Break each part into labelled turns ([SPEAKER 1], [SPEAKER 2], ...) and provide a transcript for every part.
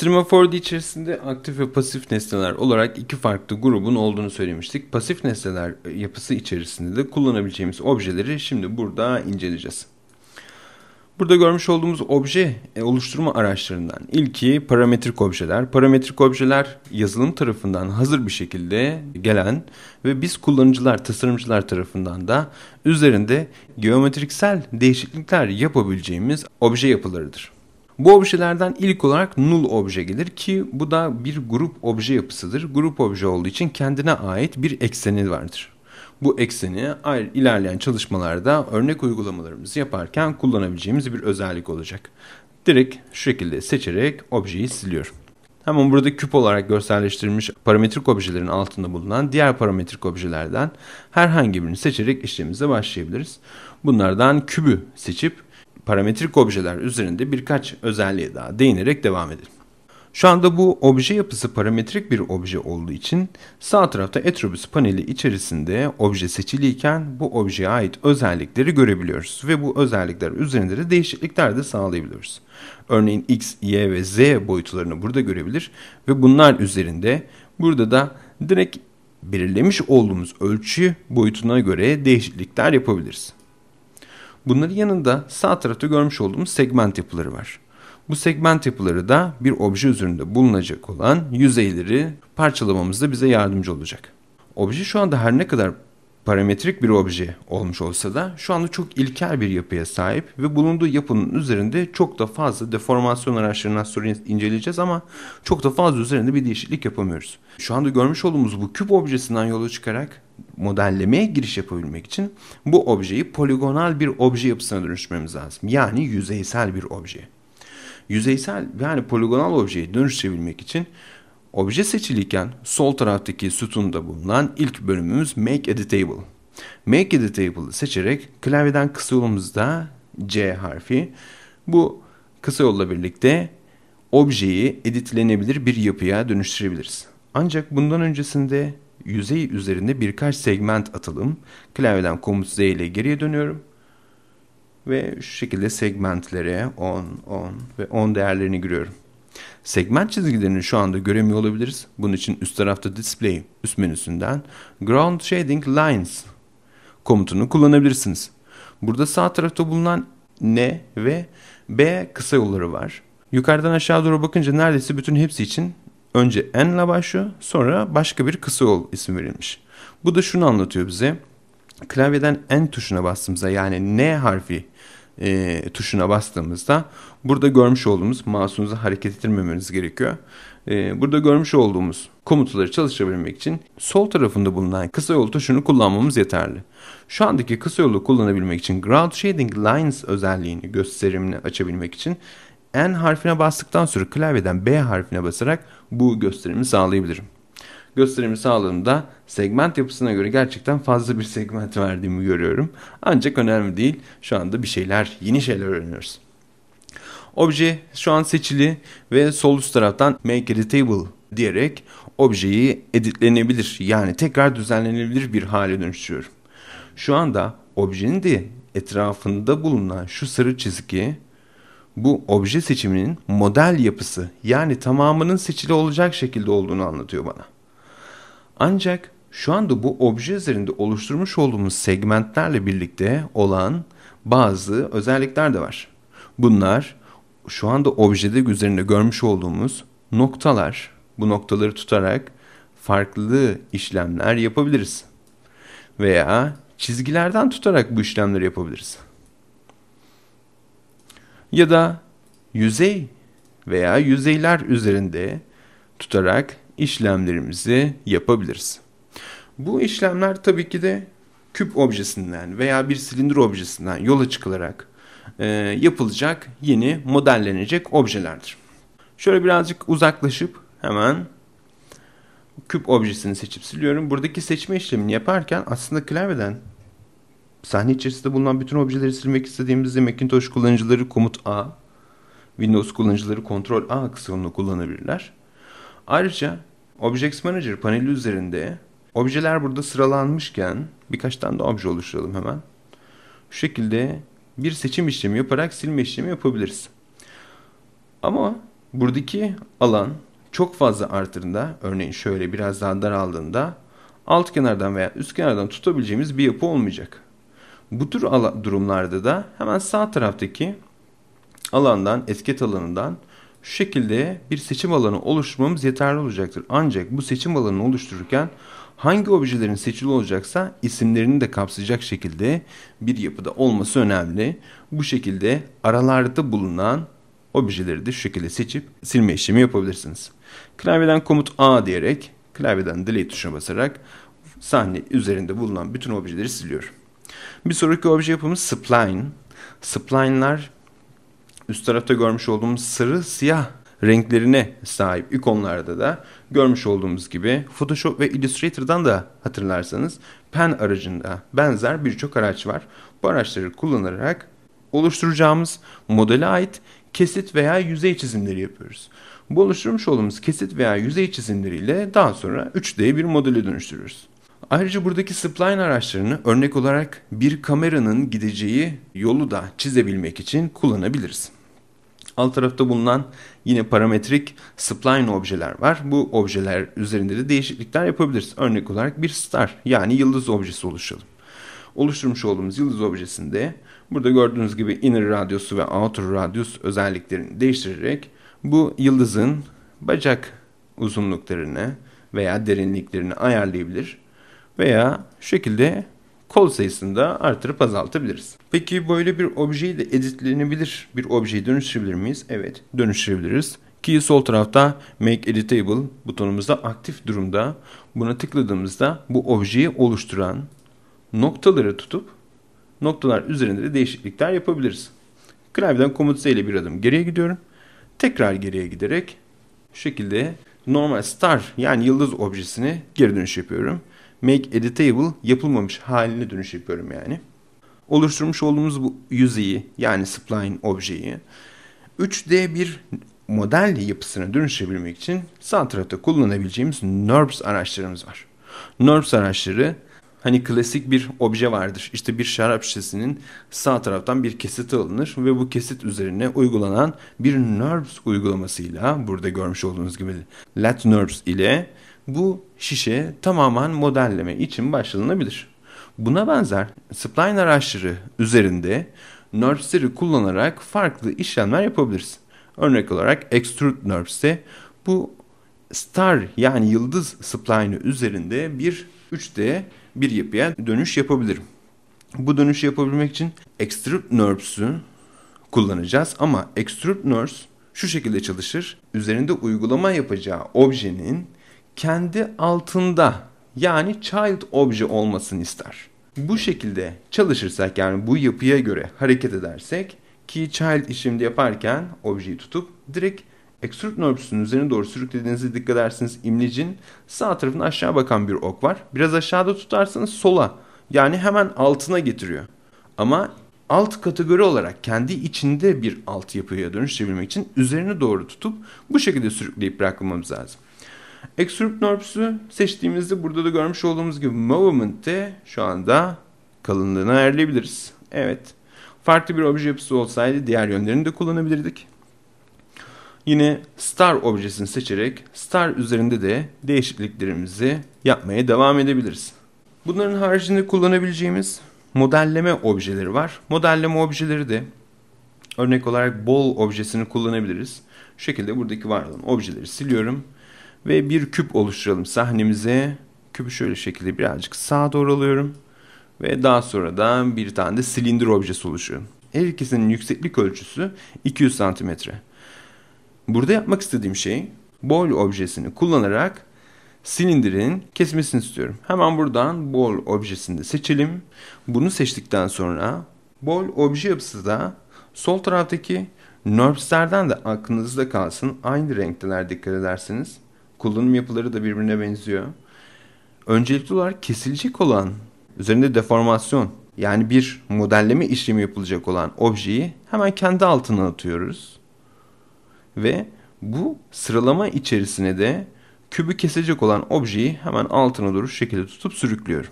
[SPEAKER 1] strema 4 içerisinde aktif ve pasif nesneler olarak iki farklı grubun olduğunu söylemiştik. Pasif nesneler e, yapısı içerisinde de kullanabileceğimiz objeleri şimdi burada inceleyeceğiz. Burada görmüş olduğumuz obje e, oluşturma araçlarından ilki parametrik objeler. Parametrik objeler yazılım tarafından hazır bir şekilde gelen ve biz kullanıcılar, tasarımcılar tarafından da üzerinde geometriksel değişiklikler yapabileceğimiz obje yapılarıdır. Bu objelerden ilk olarak null obje gelir ki bu da bir grup obje yapısıdır. Grup obje olduğu için kendine ait bir ekseni vardır. Bu ekseni ilerleyen çalışmalarda örnek uygulamalarımızı yaparken kullanabileceğimiz bir özellik olacak. Direkt şu şekilde seçerek objeyi siliyorum. Hemen burada küp olarak görselleştirilmiş parametrik objelerin altında bulunan diğer parametrik objelerden herhangi birini seçerek işlemimize başlayabiliriz. Bunlardan kübü seçip parametrik objeler üzerinde birkaç özelliğe daha değinerek devam edelim. Şu anda bu obje yapısı parametrik bir obje olduğu için sağ tarafta Etrobüs paneli içerisinde obje seçiliyken bu objeye ait özellikleri görebiliyoruz ve bu özellikler üzerinde de değişiklikler de sağlayabiliyoruz. Örneğin X, Y ve Z boyutlarını burada görebilir ve bunlar üzerinde burada da direkt belirlemiş olduğumuz ölçü boyutuna göre değişiklikler yapabiliriz. Bunların yanında sağ tarafta görmüş olduğumuz segment yapıları var. Bu segment yapıları da bir obje üzerinde bulunacak olan yüzeyleri parçalamamızda bize yardımcı olacak. Obje şu anda her ne kadar parametrik bir obje olmuş olsa da şu anda çok ilkel bir yapıya sahip ve bulunduğu yapının üzerinde çok da fazla deformasyon araçlarından sonra inceleyeceğiz ama çok da fazla üzerinde bir değişiklik yapamıyoruz. Şu anda görmüş olduğumuz bu küp objesinden yola çıkarak modellemeye giriş yapabilmek için bu objeyi poligonal bir obje yapısına dönüştürmemiz lazım. Yani yüzeysel bir obje. Yüzeysel yani poligonal objeyi dönüştürebilmek için obje seçilirken sol taraftaki sütunda bulunan ilk bölümümüz Make Editable. Make Editable'ı seçerek klavyeden kısa yolumuzda C harfi bu kısa yolla birlikte objeyi editlenebilir bir yapıya dönüştürebiliriz. Ancak bundan öncesinde yüzey üzerinde birkaç segment atalım. Klavyeden komut Z ile geriye dönüyorum. Ve şu şekilde segmentlere 10, 10 ve 10 değerlerini giriyorum. Segment çizgilerini şu anda göremiyor olabiliriz. Bunun için üst tarafta Display üst menüsünden Ground Shading Lines komutunu kullanabilirsiniz. Burada sağ tarafta bulunan N ve B kısa yolları var. Yukarıdan aşağı doğru bakınca neredeyse bütün hepsi için Önce N ile başlıyor sonra başka bir kısa yol ismi verilmiş. Bu da şunu anlatıyor bize. Klavyeden N tuşuna bastığımızda yani N harfi e, tuşuna bastığımızda burada görmüş olduğumuz mouse'unuzu hareket ettirmemeniz gerekiyor. E, burada görmüş olduğumuz komutları çalışabilmek için sol tarafında bulunan kısa yol tuşunu kullanmamız yeterli. Şu andaki kısa yolu kullanabilmek için Ground Shading Lines özelliğini gösterimini açabilmek için N harfine bastıktan sonra klavyeden B harfine basarak bu gösterimi sağlayabilirim. Gösterimi sağladığımda segment yapısına göre gerçekten fazla bir segment verdiğimi görüyorum. Ancak önemli değil. Şu anda bir şeyler, yeni şeyler öğreniyoruz. Obje şu an seçili ve sol üst taraftan Make Editable diyerek objeyi editlenebilir yani tekrar düzenlenebilir bir hale dönüştürüyorum. Şu anda objenin de etrafında bulunan şu sarı çizgi bu obje seçiminin model yapısı yani tamamının seçili olacak şekilde olduğunu anlatıyor bana. Ancak şu anda bu obje üzerinde oluşturmuş olduğumuz segmentlerle birlikte olan bazı özellikler de var. Bunlar şu anda objede üzerinde görmüş olduğumuz noktalar. Bu noktaları tutarak farklı işlemler yapabiliriz. Veya çizgilerden tutarak bu işlemleri yapabiliriz ya da yüzey veya yüzeyler üzerinde tutarak işlemlerimizi yapabiliriz. Bu işlemler tabii ki de küp objesinden veya bir silindir objesinden yola çıkılarak e, yapılacak yeni modellenecek objelerdir. Şöyle birazcık uzaklaşıp hemen küp objesini seçip siliyorum. Buradaki seçme işlemini yaparken aslında klavyeden sahne içerisinde bulunan bütün objeleri silmek istediğimizde Macintosh kullanıcıları komut A, Windows kullanıcıları kontrol A aksiyonunu kullanabilirler. Ayrıca Objects Manager paneli üzerinde objeler burada sıralanmışken birkaç tane de obje oluşturalım hemen. Şu şekilde bir seçim işlemi yaparak silme işlemi yapabiliriz. Ama buradaki alan çok fazla artırında örneğin şöyle biraz daha daraldığında alt kenardan veya üst kenardan tutabileceğimiz bir yapı olmayacak. Bu tür durumlarda da hemen sağ taraftaki alandan, etiket alanından şu şekilde bir seçim alanı oluşturmamız yeterli olacaktır. Ancak bu seçim alanını oluştururken hangi objelerin seçili olacaksa isimlerini de kapsayacak şekilde bir yapıda olması önemli. Bu şekilde aralarda bulunan objeleri de şu şekilde seçip silme işlemi yapabilirsiniz. Klavyeden komut A diyerek klavyeden delete tuşuna basarak sahne üzerinde bulunan bütün objeleri siliyorum. Bir sonraki obje yapımız spline. Spline'lar üst tarafta görmüş olduğumuz sarı siyah renklerine sahip ikonlarda da görmüş olduğumuz gibi Photoshop ve Illustrator'dan da hatırlarsanız pen aracında benzer birçok araç var. Bu araçları kullanarak oluşturacağımız modele ait kesit veya yüzey çizimleri yapıyoruz. Bu oluşturmuş olduğumuz kesit veya yüzey çizimleriyle daha sonra 3D bir modele dönüştürüyoruz. Ayrıca buradaki spline araçlarını örnek olarak bir kameranın gideceği yolu da çizebilmek için kullanabiliriz. Alt tarafta bulunan yine parametrik spline objeler var. Bu objeler üzerinde de değişiklikler yapabiliriz. Örnek olarak bir star yani yıldız objesi oluşalım. Oluşturmuş olduğumuz yıldız objesinde burada gördüğünüz gibi inner radyosu ve outer radius özelliklerini değiştirerek bu yıldızın bacak uzunluklarını veya derinliklerini ayarlayabilir veya şu şekilde kol sayısını da artırıp azaltabiliriz. Peki böyle bir objeyi de editlenebilir bir objeyi dönüştürebilir miyiz? Evet dönüştürebiliriz. Ki sol tarafta Make Editable butonumuzda aktif durumda. Buna tıkladığımızda bu objeyi oluşturan noktaları tutup noktalar üzerinde de değişiklikler yapabiliriz. Klavyeden komut Z ile bir adım geriye gidiyorum. Tekrar geriye giderek şu şekilde normal star yani yıldız objesini geri dönüş yapıyorum make editable yapılmamış haline dönüştürüyorum yani. Oluşturmuş olduğumuz bu yüzeyi yani spline objeyi 3D bir model yapısına dönüşebilmek için sağ tarafta kullanabileceğimiz NURBS araçlarımız var. NURBS araçları hani klasik bir obje vardır. İşte bir şarap şişesinin sağ taraftan bir kesit alınır ve bu kesit üzerine uygulanan bir NURBS uygulamasıyla burada görmüş olduğunuz gibi LAT NURBS ile bu şişe tamamen modelleme için başlanabilir. Buna benzer spline araçları üzerinde NURBS'leri kullanarak farklı işlemler yapabiliriz. Örnek olarak Extrude NURBS'te bu star yani yıldız spline'ı üzerinde bir 3D bir yapıya dönüş yapabilirim. Bu dönüşü yapabilmek için Extrude NURBS'ü kullanacağız ama Extrude NURBS şu şekilde çalışır. Üzerinde uygulama yapacağı objenin kendi altında yani child obje olmasını ister. Bu şekilde çalışırsak yani bu yapıya göre hareket edersek ki child işlemde yaparken objeyi tutup direkt extrude nörpüsünün üzerine doğru sürüklediğinizde dikkat edersiniz imlecin sağ tarafına aşağı bakan bir ok var. Biraz aşağıda tutarsanız sola yani hemen altına getiriyor. Ama alt kategori olarak kendi içinde bir alt yapıya dönüşebilmek için üzerine doğru tutup bu şekilde sürükleyip bırakmamız lazım. Extrude Norps'u seçtiğimizde burada da görmüş olduğumuz gibi Movement'te şu anda kalınlığına ayarlayabiliriz. Evet. Farklı bir obje yapısı olsaydı diğer yönlerini de kullanabilirdik. Yine star objesini seçerek star üzerinde de değişikliklerimizi yapmaya devam edebiliriz. Bunların haricinde kullanabileceğimiz modelleme objeleri var. Modelleme objeleri de örnek olarak ball objesini kullanabiliriz. Şu şekilde buradaki var olan objeleri siliyorum ve bir küp oluşturalım sahnemize. Küpü şöyle şekilde birazcık sağa doğru alıyorum ve daha sonra da bir tane de silindir objesi oluşuyor. Her ikisinin yükseklik ölçüsü 200 cm. Burada yapmak istediğim şey bol objesini kullanarak silindirin kesmesini istiyorum. Hemen buradan bol objesini de seçelim. Bunu seçtikten sonra bol obje yapısı da sol taraftaki nörpslerden de aklınızda kalsın. Aynı renkteler dikkat ederseniz kullanım yapıları da birbirine benziyor. Öncelikli olarak kesilecek olan, üzerinde deformasyon yani bir modelleme işlemi yapılacak olan objeyi hemen kendi altına atıyoruz. Ve bu sıralama içerisine de kübü kesecek olan objeyi hemen altına doğru şekilde tutup sürüklüyorum.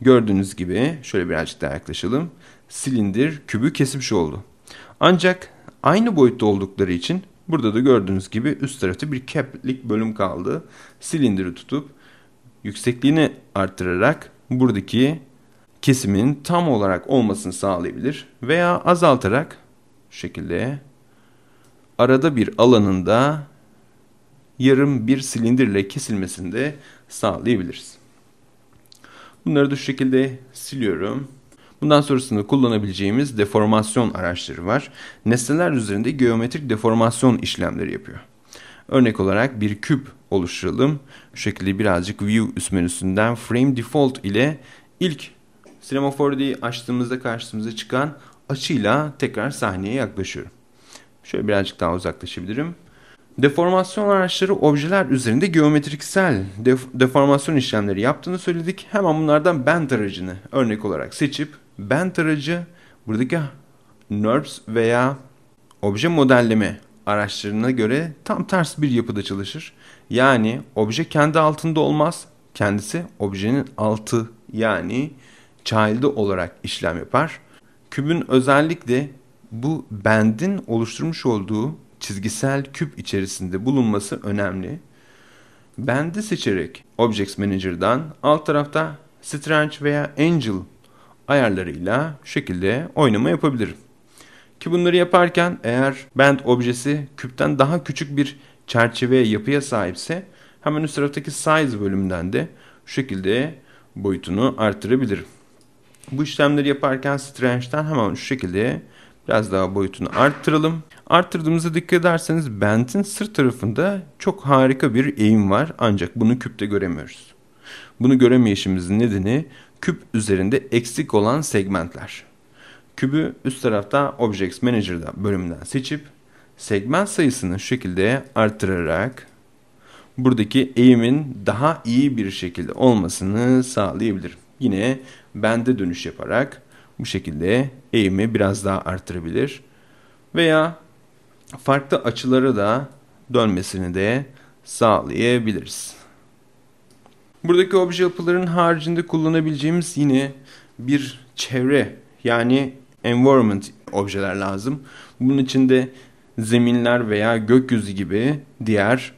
[SPEAKER 1] Gördüğünüz gibi şöyle birazcık daha yaklaşalım. Silindir kübü kesmiş oldu. Ancak aynı boyutta oldukları için Burada da gördüğünüz gibi üst tarafta bir keplik bölüm kaldı. Silindiri tutup yüksekliğini arttırarak buradaki kesimin tam olarak olmasını sağlayabilir veya azaltarak şu şekilde arada bir alanında yarım bir silindirle kesilmesini de sağlayabiliriz. Bunları da şu şekilde siliyorum. Bundan sonrasında kullanabileceğimiz deformasyon araçları var. Nesneler üzerinde geometrik deformasyon işlemleri yapıyor. Örnek olarak bir küp oluşturalım. Bu şekilde birazcık View üst menüsünden Frame Default ile ilk Cinema 4 d açtığımızda karşımıza çıkan açıyla tekrar sahneye yaklaşıyorum. Şöyle birazcık daha uzaklaşabilirim. Deformasyon araçları objeler üzerinde geometriksel def- deformasyon işlemleri yaptığını söyledik. Hemen bunlardan bend aracını örnek olarak seçip Bent aracı buradaki NURBS veya obje modelleme araçlarına göre tam ters bir yapıda çalışır. Yani obje kendi altında olmaz, kendisi objenin altı yani child'ı olarak işlem yapar. Kübün özellikle bu bendin oluşturmuş olduğu çizgisel küp içerisinde bulunması önemli. Bendi seçerek Objects Manager'dan alt tarafta Strange veya Angel ayarlarıyla şu şekilde oynama yapabilirim. Ki bunları yaparken eğer band objesi küpten daha küçük bir çerçeve yapıya sahipse hemen üst taraftaki size bölümünden de şu şekilde boyutunu arttırabilirim. Bu işlemleri yaparken strange'den hemen şu şekilde biraz daha boyutunu arttıralım. Arttırdığımızda dikkat ederseniz band'in sırt tarafında çok harika bir eğim var ancak bunu küpte göremiyoruz. Bunu göremeyişimizin nedeni küp üzerinde eksik olan segmentler. Kübü üst tarafta Objects Manager'da bölümünden seçip segment sayısını şu şekilde artırarak buradaki eğimin daha iyi bir şekilde olmasını sağlayabilirim. Yine bende dönüş yaparak bu şekilde eğimi biraz daha artırabilir. Veya farklı açılara da dönmesini de sağlayabiliriz. Buradaki obje yapıların haricinde kullanabileceğimiz yine bir çevre yani environment objeler lazım. Bunun için de zeminler veya gökyüzü gibi diğer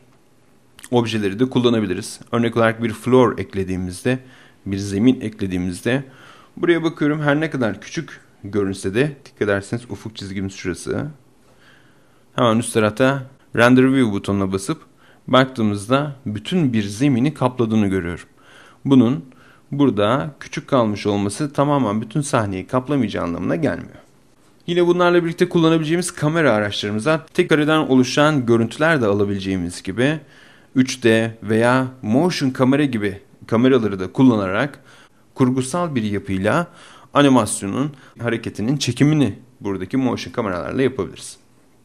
[SPEAKER 1] objeleri de kullanabiliriz. Örnek olarak bir floor eklediğimizde, bir zemin eklediğimizde buraya bakıyorum her ne kadar küçük görünse de dikkat ederseniz ufuk çizgimiz şurası. Hemen üst tarafta render view butonuna basıp baktığımızda bütün bir zemini kapladığını görüyorum. Bunun burada küçük kalmış olması tamamen bütün sahneyi kaplamayacağı anlamına gelmiyor. Yine bunlarla birlikte kullanabileceğimiz kamera araçlarımıza tek kareden oluşan görüntüler de alabileceğimiz gibi 3D veya motion kamera gibi kameraları da kullanarak kurgusal bir yapıyla animasyonun hareketinin çekimini buradaki motion kameralarla yapabiliriz.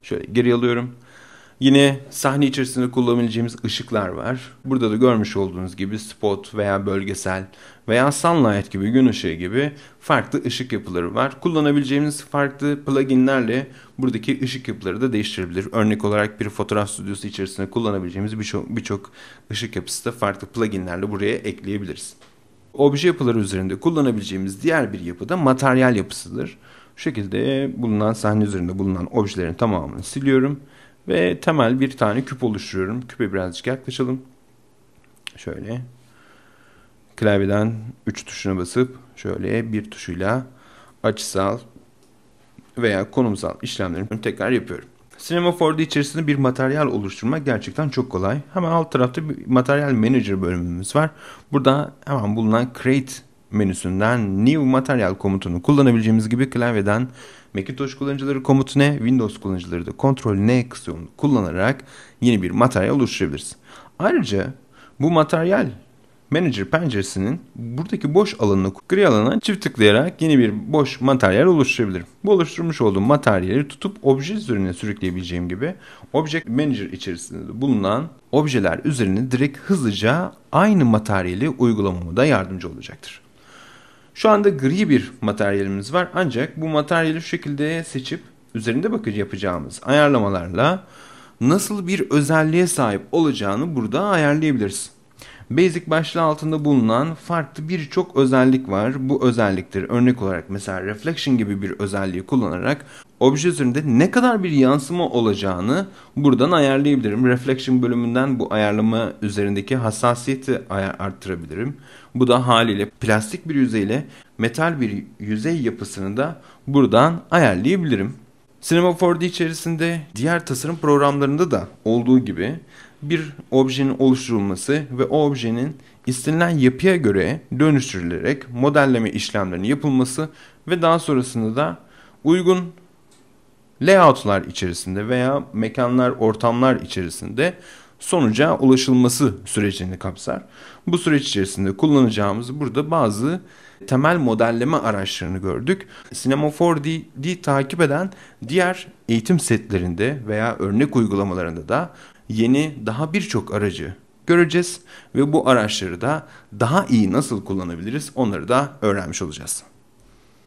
[SPEAKER 1] Şöyle geri alıyorum. Yine sahne içerisinde kullanabileceğimiz ışıklar var. Burada da görmüş olduğunuz gibi spot veya bölgesel veya sunlight gibi gün ışığı gibi farklı ışık yapıları var. Kullanabileceğimiz farklı pluginlerle buradaki ışık yapıları da değiştirebilir. Örnek olarak bir fotoğraf stüdyosu içerisinde kullanabileceğimiz birçok birçok ışık yapısı da farklı pluginlerle buraya ekleyebiliriz. Obje yapıları üzerinde kullanabileceğimiz diğer bir yapı da materyal yapısıdır. Şu şekilde bulunan sahne üzerinde bulunan objelerin tamamını siliyorum ve temel bir tane küp oluşturuyorum. Küpe birazcık yaklaşalım. Şöyle. Klavyeden 3 tuşuna basıp şöyle bir tuşuyla açısal veya konumsal işlemlerimi tekrar yapıyorum. Cinema 4D içerisinde bir materyal oluşturmak gerçekten çok kolay. Hemen alt tarafta bir materyal manager bölümümüz var. Burada hemen bulunan create menüsünden New Material komutunu kullanabileceğimiz gibi klavyeden Macintosh kullanıcıları komutu ne, Windows kullanıcıları da Ctrl N kısmını kullanarak yeni bir materyal oluşturabiliriz. Ayrıca bu materyal Manager penceresinin buradaki boş alanını gri alana çift tıklayarak yeni bir boş materyal oluşturabilirim. Bu oluşturmuş olduğum materyali tutup obje üzerine sürükleyebileceğim gibi Object Manager içerisinde bulunan objeler üzerine direkt hızlıca aynı materyali uygulamama da yardımcı olacaktır. Şu anda gri bir materyalimiz var ancak bu materyali şu şekilde seçip üzerinde bakıcı yapacağımız ayarlamalarla nasıl bir özelliğe sahip olacağını burada ayarlayabiliriz. Basic başlığı altında bulunan farklı birçok özellik var. Bu özelliktir. Örnek olarak mesela reflection gibi bir özelliği kullanarak obje üzerinde ne kadar bir yansıma olacağını buradan ayarlayabilirim. Reflection bölümünden bu ayarlama üzerindeki hassasiyeti arttırabilirim. Bu da haliyle plastik bir yüzeyle metal bir yüzey yapısını da buradan ayarlayabilirim. Cinema 4D içerisinde diğer tasarım programlarında da olduğu gibi bir objenin oluşturulması ve o objenin istenilen yapıya göre dönüştürülerek modelleme işlemlerinin yapılması ve daha sonrasında da uygun layoutlar içerisinde veya mekanlar, ortamlar içerisinde sonuca ulaşılması sürecini kapsar. Bu süreç içerisinde kullanacağımız burada bazı temel modelleme araçlarını gördük. Cinema 4D'yi takip eden diğer eğitim setlerinde veya örnek uygulamalarında da yeni daha birçok aracı göreceğiz ve bu araçları da daha iyi nasıl kullanabiliriz onları da öğrenmiş olacağız.